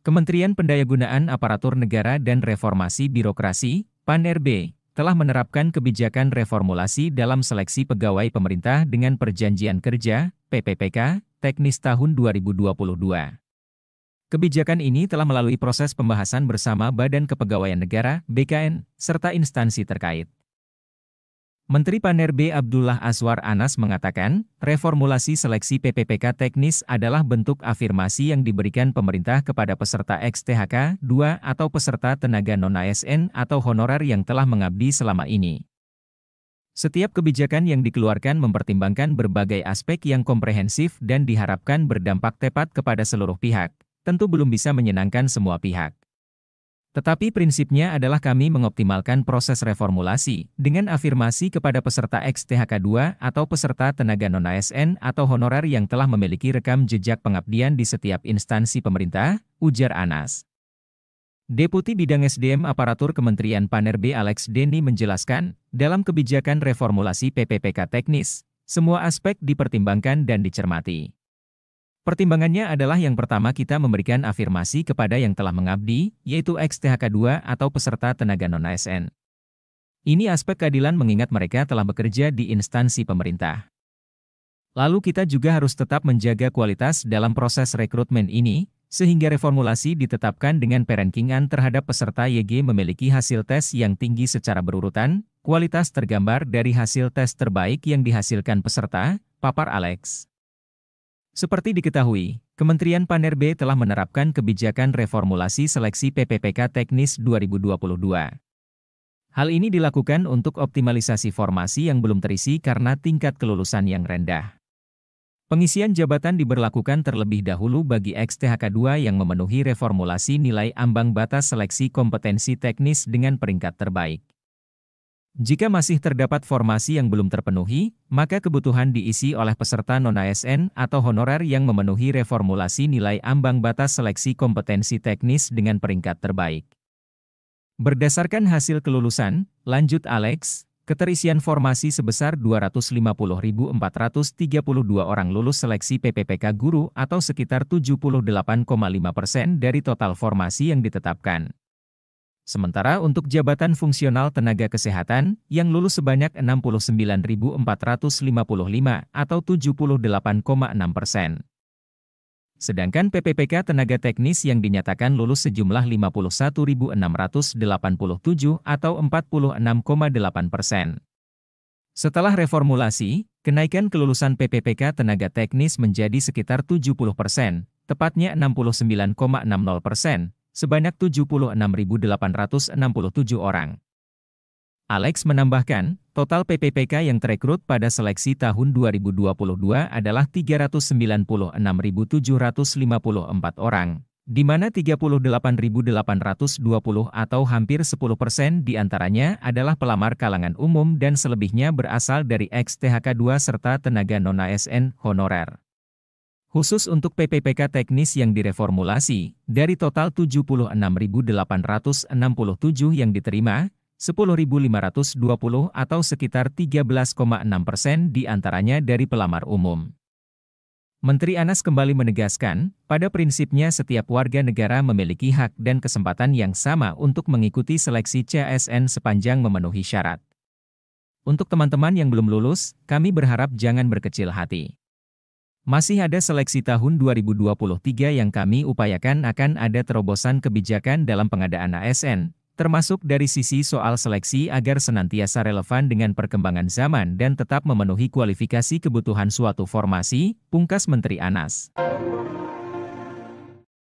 Kementerian Pendayagunaan Aparatur Negara dan Reformasi Birokrasi, PAN-RB, telah menerapkan kebijakan reformulasi dalam seleksi pegawai pemerintah dengan perjanjian kerja, PPPK, teknis tahun 2022. Kebijakan ini telah melalui proses pembahasan bersama Badan Kepegawaian Negara, BKN, serta instansi terkait. Menteri B Abdullah Aswar Anas mengatakan, reformulasi seleksi PPPK teknis adalah bentuk afirmasi yang diberikan pemerintah kepada peserta XTHK 2 atau peserta tenaga non-ASN atau honorer yang telah mengabdi selama ini. Setiap kebijakan yang dikeluarkan mempertimbangkan berbagai aspek yang komprehensif dan diharapkan berdampak tepat kepada seluruh pihak, tentu belum bisa menyenangkan semua pihak. Tetapi prinsipnya adalah kami mengoptimalkan proses reformulasi dengan afirmasi kepada peserta XTHK2 atau peserta tenaga non-ASN atau honorer yang telah memiliki rekam jejak pengabdian di setiap instansi pemerintah, ujar Anas. Deputi Bidang SDM Aparatur Kementerian Panerb Alex Deni menjelaskan, dalam kebijakan reformulasi PPPK teknis, semua aspek dipertimbangkan dan dicermati. Pertimbangannya adalah yang pertama kita memberikan afirmasi kepada yang telah mengabdi, yaitu xthk 2 atau peserta tenaga non-ASN. Ini aspek keadilan mengingat mereka telah bekerja di instansi pemerintah. Lalu kita juga harus tetap menjaga kualitas dalam proses rekrutmen ini, sehingga reformulasi ditetapkan dengan perankingan terhadap peserta YG memiliki hasil tes yang tinggi secara berurutan, kualitas tergambar dari hasil tes terbaik yang dihasilkan peserta, papar Alex. Seperti diketahui, Kementerian Panerbe telah menerapkan kebijakan reformulasi seleksi PPPK teknis 2022. Hal ini dilakukan untuk optimalisasi formasi yang belum terisi karena tingkat kelulusan yang rendah. Pengisian jabatan diberlakukan terlebih dahulu bagi XTHK2 yang memenuhi reformulasi nilai ambang batas seleksi kompetensi teknis dengan peringkat terbaik. Jika masih terdapat formasi yang belum terpenuhi, maka kebutuhan diisi oleh peserta non-ASN atau honorer yang memenuhi reformulasi nilai ambang batas seleksi kompetensi teknis dengan peringkat terbaik. Berdasarkan hasil kelulusan, lanjut Alex, keterisian formasi sebesar 250.432 orang lulus seleksi PPPK guru atau sekitar 78,5 persen dari total formasi yang ditetapkan. Sementara untuk jabatan fungsional tenaga kesehatan, yang lulus sebanyak 69.455 atau 78,6 persen. Sedangkan PPPK tenaga teknis yang dinyatakan lulus sejumlah 51.687 atau 46,8 persen. Setelah reformulasi, kenaikan kelulusan PPPK tenaga teknis menjadi sekitar 70 persen, tepatnya 69,60 persen, sebanyak 76.867 orang. Alex menambahkan, total PPPK yang terekrut pada seleksi tahun 2022 adalah 396.754 orang, di mana 38.820 atau hampir 10 persen diantaranya adalah pelamar kalangan umum dan selebihnya berasal dari ex-THK2 serta tenaga non-ASN honorer. Khusus untuk PPPK teknis yang direformulasi, dari total 76.867 yang diterima, 10.520 atau sekitar 13,6 persen diantaranya dari pelamar umum. Menteri Anas kembali menegaskan, pada prinsipnya setiap warga negara memiliki hak dan kesempatan yang sama untuk mengikuti seleksi CSN sepanjang memenuhi syarat. Untuk teman-teman yang belum lulus, kami berharap jangan berkecil hati. Masih ada seleksi tahun 2023 yang kami upayakan akan ada terobosan kebijakan dalam pengadaan ASN, termasuk dari sisi soal seleksi agar senantiasa relevan dengan perkembangan zaman dan tetap memenuhi kualifikasi kebutuhan suatu formasi, pungkas Menteri Anas.